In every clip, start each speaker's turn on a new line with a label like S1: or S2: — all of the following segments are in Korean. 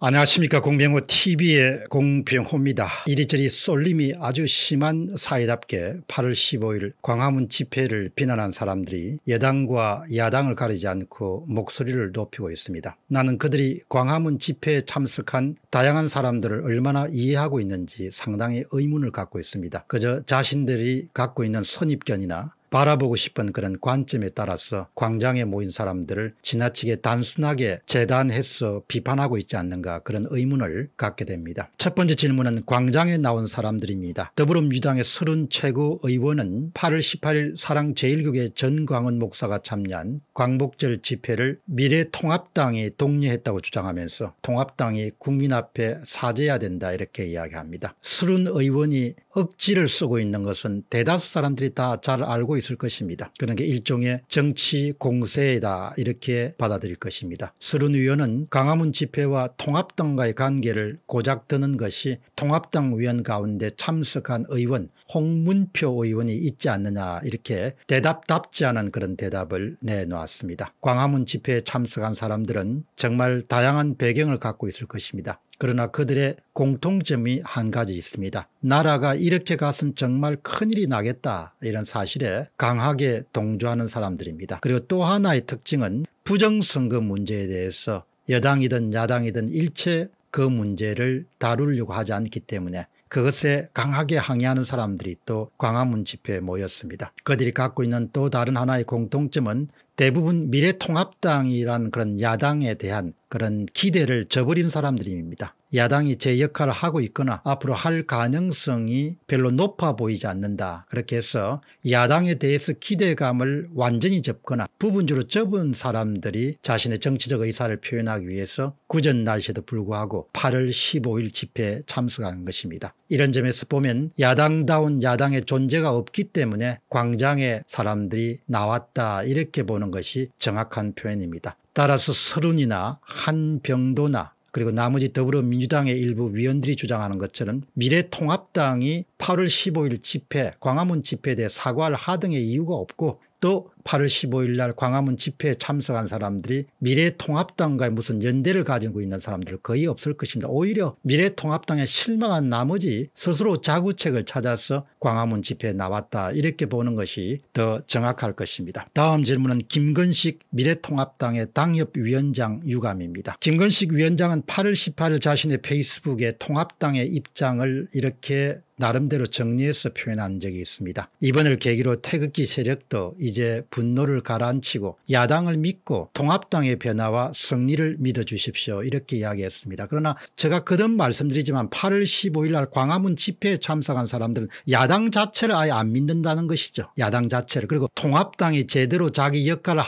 S1: 안녕하십니까 공병호 tv의 공병호입니다. 이리저리 쏠림이 아주 심한 사이답게 8월 15일 광화문 집회를 비난한 사람들이 여당과 야당을 가리지 않고 목소리를 높이고 있습니다. 나는 그들이 광화문 집회에 참석한 다양한 사람들을 얼마나 이해하고 있는지 상당히 의문을 갖고 있습니다. 그저 자신들이 갖고 있는 선입견이나 바라보고 싶은 그런 관점에 따라서 광장에 모인 사람들을 지나치게 단순하게 재단해서 비판하고 있지 않는가 그런 의문을 갖게 됩니다. 첫 번째 질문은 광장에 나온 사람들입니다. 더불어민주당의 30 최고 의원은 8월 18일 사랑제일교회 전광훈 목사가 참여한 광복절 집회를 미래통합당이 독려했다고 주장하면서 통합당이 국민 앞에 사죄해야 된다 이렇게 이야기합니다. 30 의원이 억지를 쓰고 있는 것은 대다수 사람들이 다 잘 알고 있을 것입니다. 그런 그러니까 게 일종의 정치 공세이다 이렇게 받아들일 것입니다. 서른 위원은 강화문 집회와 통합당과의 관계를 고작 드는 것이 통합당 위원 가운데 참석한 의원 홍문표 의원이 있지 않느냐 이렇게 대답답지 않은 그런 대답을 내놓았습니다. 광화문 집회에 참석한 사람들은 정말 다양한 배경을 갖고 있을 것입니다. 그러나 그들의 공통점이 한 가지 있습니다. 나라가 이렇게 갔으 정말 큰일이 나겠다 이런 사실에 강하게 동조하는 사람들입니다. 그리고 또 하나의 특징은 부정선거 문제에 대해서 여당이든 야당이든 일체 그 문제를 다루려고 하지 않기 때문에 그것에 강하게 항의하는 사람들이 또 광화문 집회에 모였습니다. 그들이 갖고 있는 또 다른 하나의 공통점은 대부분 미래통합당이란 그런 야당에 대한 그런 기대를 저버린 사람들입니다. 야당이 제 역할을 하고 있거나 앞으로 할 가능성이 별로 높아 보이지 않는다. 그렇게 해서 야당에 대해서 기대감을 완전히 접거나 부분적으로 접은 사람들이 자신의 정치적 의사를 표현하기 위해서 구전 날씨에도 불구하고 8월 15일 집회에 참석한 것입니다. 이런 점에서 보면 야당다운 야당의 존재가 없기 때문에 광장에 사람들이 나왔다 이렇게 보는 것이 정확한 표현입니다. 따라서 서른이나 한병도나 그리고 나머지 더불어민주당의 일부 위원들이 주장하는 것처럼 미래통합당이 8월 15일 집회 광화문 집회에 대해 사과를 하등의 이유가 없고 또 8월 15일 날 광화문 집회에 참석한 사람들이 미래통합당과의 무슨 연대를 가지고 있는 사람들 거의 없을 것입니다. 오히려 미래통합당에 실망한 나머지 스스로 자구책을 찾아서 광화문 집회에 나왔다 이렇게 보는 것이 더 정확할 것입니다. 다음 질문은 김건식 미래통합당의 당협위원장 유감입니다. 김건식 위원장은 8월 18일 자신의 페이스북에 통합당의 입장을 이렇게 나름대로 정리해서 표현한 적이 있습니다. 이번을 계기로 태극기 세력도 이제 분노를 가라앉히고 야당을 믿고 통합당의 변화와 승리를 믿어주십시오 이렇게 이야기했습니다. 그러나 제가 그듭 말씀드리지만 8월 15일 날 광화문 집회에 참석한 사람들은 야당 자체를 아예 안 믿는다는 것이죠. 야당 자체를 그리고 통합당이 제대로 자기 역할을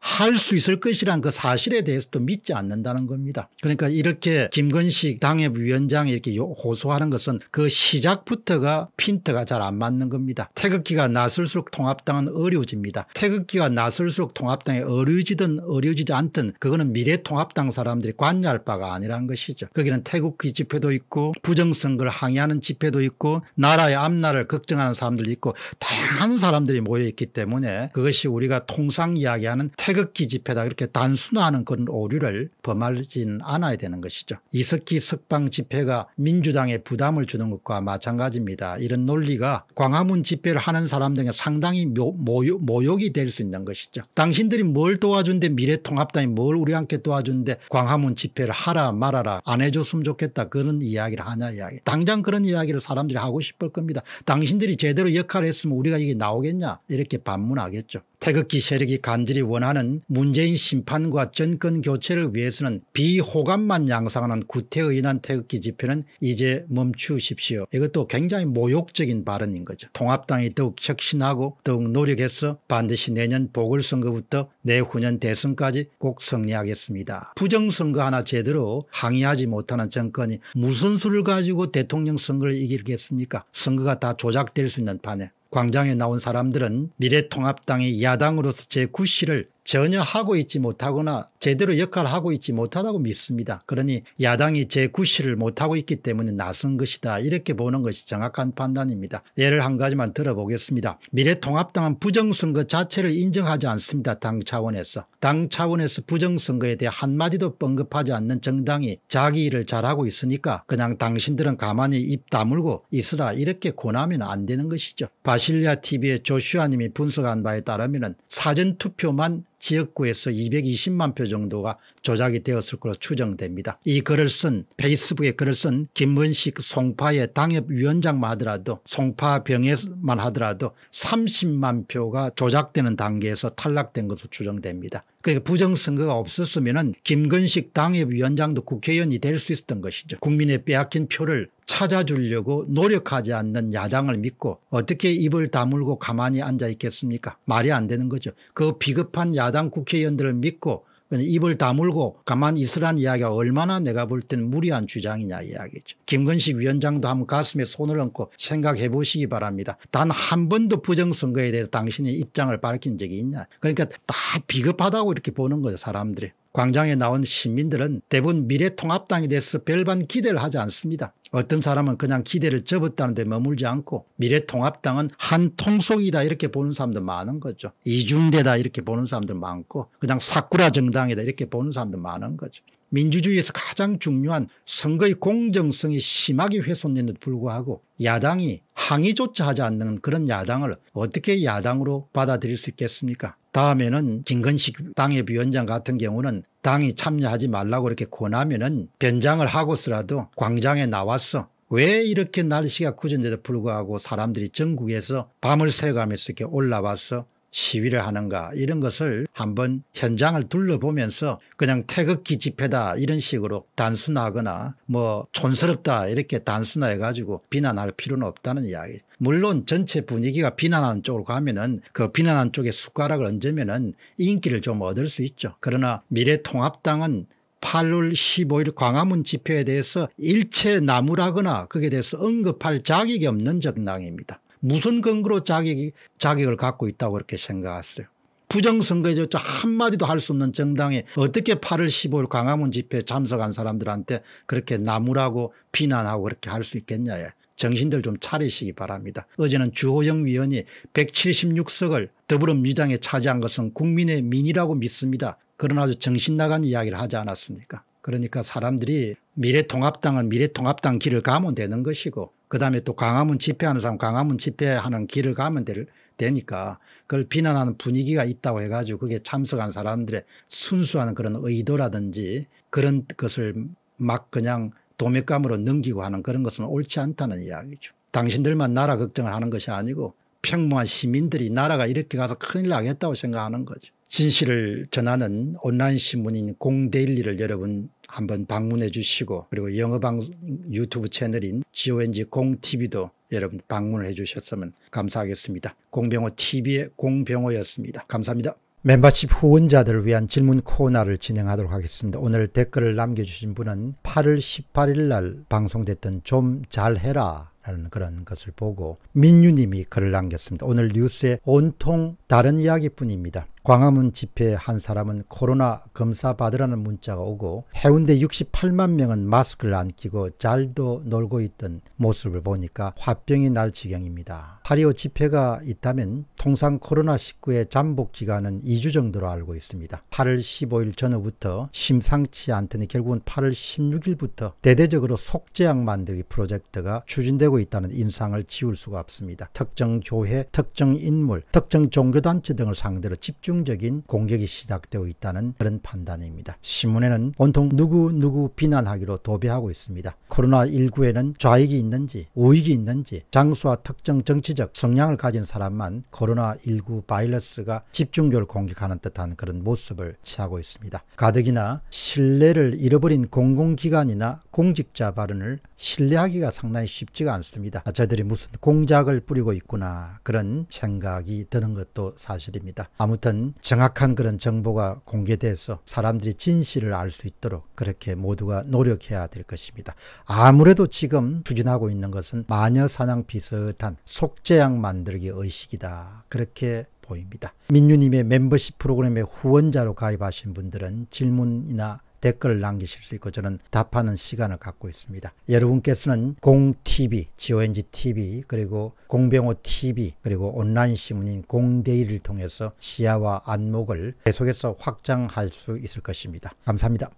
S1: 할할수 있을 것이란 그 사실에 대해서도 믿지 않는다는 겁니다. 그러니까 이렇게 김건식 당협위원장이 이렇게 호소하는 것은 그 시작부터가 핀트가 잘 안 맞는 겁니다. 태극기가 나설수록 통합당은 어려워집니다. 태 태극기가 나설수록 통합당에 어려지든 어려지지 않든 그거는 미래통합당 사람들이 관여할 바가 아니라는 것이죠. 거기는 태극기 집회도 있고 부정선거를 항의하는 집회도 있고 나라의 앞날을 걱정하는 사람들도 있고 다양한 사람들이 모여있기 때문에 그것이 우리가 통상 이야기하는 태극기 집회다 그렇게 단순화하는 그런 오류를 범하진 않아야 되는 것이죠. 이석기 석방 집회가 민주당에 부담을 주는 것과 마찬가지입니다. 이런 논리가 광화문 집회를 하는 사람들에 상당히 모욕이 이이될수 있는 것이죠. 당신들이 뭘 도와준데 미래통합당이 뭘 우리 함께 도와준데 광화문 집회를 하라 말아라 안 해줬으면 좋겠다 그런 이야기를 하냐 이야기. 당장 그런 이야기를 사람들이 하고 싶을 겁니다. 당신들이 제대로 역할을 했으면 우리가 이게 나오겠냐 이렇게 반문하겠죠. 태극기 세력이 간절히 원하는 문재인 심판과 정권 교체를 위해서는 비호감만 양상하는 구태의 인한 태극기 집회는 이제 멈추십시오. 이것도 굉장히 모욕적인 발언인 거죠. 통합당이 더욱 혁신하고 더욱 노력해서 반드시 내년 보궐선거부터 내후년 대선까지 꼭 승리하겠습니다. 부정선거 하나 제대로 항의하지 못하는 정권이 무슨 수를 가지고 대통령 선거를 이기겠습니까? 선거가 다 조작될 수 있는 판에 광장에 나온 사람들은 미래통합당의 야당으로서 제9시를 전혀 하고 있지 못하거나 제대로 역할을 하고 있지 못하다고 믿습니다. 그러니 야당이 제구시를 못하고 있기 때문에 나선 것이다 이렇게 보는 것이 정확한 판단입니다. 예를 한 가지만 들어보겠습니다. 미래통합당은 부정선거 자체를 인정하지 않습니다. 당 차원에서. 당 차원에서 부정선거에 대해 한마디도 언급하지 않는 정당이 자기 일을 잘하고 있으니까 그냥 당신들은 가만히 입 다물고 있으라 이렇게 권하면 안 되는 것이죠. 바실리아 tv의 조슈아님이 분석한 바에 따르면 사전투표만 지역구에서 220만 표 정도가 조작이 되었을 것으로 추정됩니다. 이 글을 쓴 페이스북에 글을 쓴 김문식 송파의 당협위원장만 하더라도 송파병에만 하더라도 30만 표가 조작되는 단계에서 탈락된 것으로 추정됩니다. 그러니까 부정선거가 없었으면 김근식 당협위원장도 국회의원이 될 수 있었던 것이죠. 국민의 빼앗긴 표를 찾아주려고 노력하지 않는 야당을 믿고 어떻게 입을 다물고 가만히 앉아 있겠습니까 말이 안 되는 거죠. 그 비겁한 야당 국회의원들을 믿고 입을 다물고 가만히 있으란 이야기가 얼마나 내가 볼 땐 무리한 주장이냐 이야기죠. 김건식 위원장도 한번 가슴에 손을 얹고 생각해 보시기 바랍니다. 단 한 번도 부정선거에 대해서 당신의 입장을 밝힌 적이 있냐. 그러니까 다 비겁하다고 이렇게 보는 거죠 사람들이. 광장에 나온 시민들은 대부분 미래통합당에 대해서 별반 기대를 하지 않습니다. 어떤 사람은 그냥 기대를 접었다는 데 머물지 않고 미래통합당은 한 통속이다 이렇게 보는 사람도 많은 거죠. 이중대다 이렇게 보는 사람도 많고 그냥 사쿠라 정당이다 이렇게 보는 사람도 많은 거죠. 민주주의에서 가장 중요한 선거의 공정성이 심하게 훼손됐는데도 불구하고 야당이 항의조차 하지 않는 그런 야당을 어떻게 야당으로 받아들일 수 있겠습니까 다음에는 김건식 당협 위원장 같은 경우는 당이 참여하지 말라고 이렇게 권하면 은 변장을 하고서라도 광장에 나왔어 왜 이렇게 날씨가 궂은데도 불구하고 사람들이 전국에서 밤을 새가면서 이렇게 올라와서 시위를 하는가 이런 것을 한번 현장을 둘러보면서 그냥 태극기 집회다 이런 식으로 단순하거나 뭐 촌스럽다 이렇게 단순화해 가지고 비난할 필요는 없다는 이야기 물론 전체 분위기가 비난하는 쪽으로 가면은 그 비난하는 쪽에 숟가락을 얹으면은 인기를 좀 얻을 수 있죠 그러나 미래통합당은 8월 15일 광화문 집회에 대해서 일체 나무라거나 거기에 대해서 언급할 자격이 없는 정당입니다. 무슨 근거로 자격이 자격을 갖고 있다고 그렇게생각하세요 부정선거조차 한마디도 할 수 없는 정당에 어떻게 8월 15일 광화문 집회에 참석한 사람들한테 그렇게 나무라고 비난하고 그렇게 할 수 있겠냐. 정신들 좀 차리시기 바랍니다. 어제는 주호영 위원이 176석을 더불어민주당에 차지한 것은 국민의 민이라고 믿습니다. 그러나 아주 정신 나간 이야기를 하지 않았습니까 그러니까 사람들이 미래통합당은 미래통합당 길을 가면 되는 것이고 그다음에 또 광화문 집회하는 사람 광화문 집회하는 길을 가면 될, 되니까 그걸 비난하는 분위기가 있다고 해가지고 그게 참석한 사람들의 순수한 그런 의도라든지 그런 것을 막 그냥 도매감으로 넘기고 하는 그런 것은 옳지 않다는 이야기죠. 당신들만 나라 걱정을 하는 것이 아니고 평범한 시민들이 나라가 이렇게 가서 큰일 나겠다고 생각하는 거죠. 진실을 전하는 온라인 신문인 공데일리를 여러분 한번 방문해 주시고 그리고 영어방 송 유튜브 채널인 GONG 공TV도 여러분 방문을 해 주셨으면 감사하겠습니다. 공병호TV의 공병호였습니다. 감사합니다. 멤버십 후원자들을 위한 질문 코너를 진행하도록 하겠습니다. 오늘 댓글을 남겨주신 분은 8월 18일 날 방송됐던 좀 잘해라 라는 그런 것을 보고 민유님이 글을 남겼습니다. 오늘 뉴스에 온통 다른 이야기뿐입니다. 광화문 집회에 한 사람은 코로나 검사 받으라는 문자가 오고 해운대 68만 명은 마스크를 안 끼고 잘도 놀고 있던 모습을 보니까 화병이 날 지경입니다. 파리오 집회가 있다면 통상 코로나19의 잠복 기간은 2주 정도로 알고 있습니다. 8월 15일 전후부터 심상치 않더니 결국은 8월 16일부터 대대적으로 속재약 만들기 프로젝트가 추진되고 하고 있다는 인상을 지울 수가 없습니다. 특정 교회, 특정 인물, 특정 종교단체 등을 상대로 집중적인 공격이 시작되고 있다는 그런 판단입니다. 신문에는 온통 누구누구 비난하기로 도배하고 있습니다. 코로나19에는 좌익이 있는지 우익이 있는지 장수와 특정 정치적 성향을 가진 사람만 코로나19 바이러스가 집중적으로 공격하는 듯한 그런 모습을 취하고 있습니다. 가득이나 신뢰를 잃어버린 공공기관이나 공직자 발언을 신뢰하기가 상당히 쉽지가 않습니다. 않습니다. 저들이 무슨 공작을 뿌리고 있구나 그런 생각이 드는 것도 사실입니다. 아무튼 정확한 그런 정보가 공개돼서 사람들이 진실을 알 수 있도록 그렇게 모두가 노력해야 될 것입니다. 아무래도 지금 추진하고 있는 것은 마녀 사냥 비슷한 속재양 만들기 의식이다. 그렇게 보입니다. 민유님의 멤버십 프로그램의 후원자로 가입하신 분들은 질문이나 댓글을 남기실 수 있고 저는 답하는 시간을 갖고 있습니다. 여러분께서는 공TV, GONGTV, 그리고 공병호TV, 그리고 온라인 신문인 공데이를 통해서 시야와 안목을 계속해서 확장할 수 있을 것입니다. 감사합니다.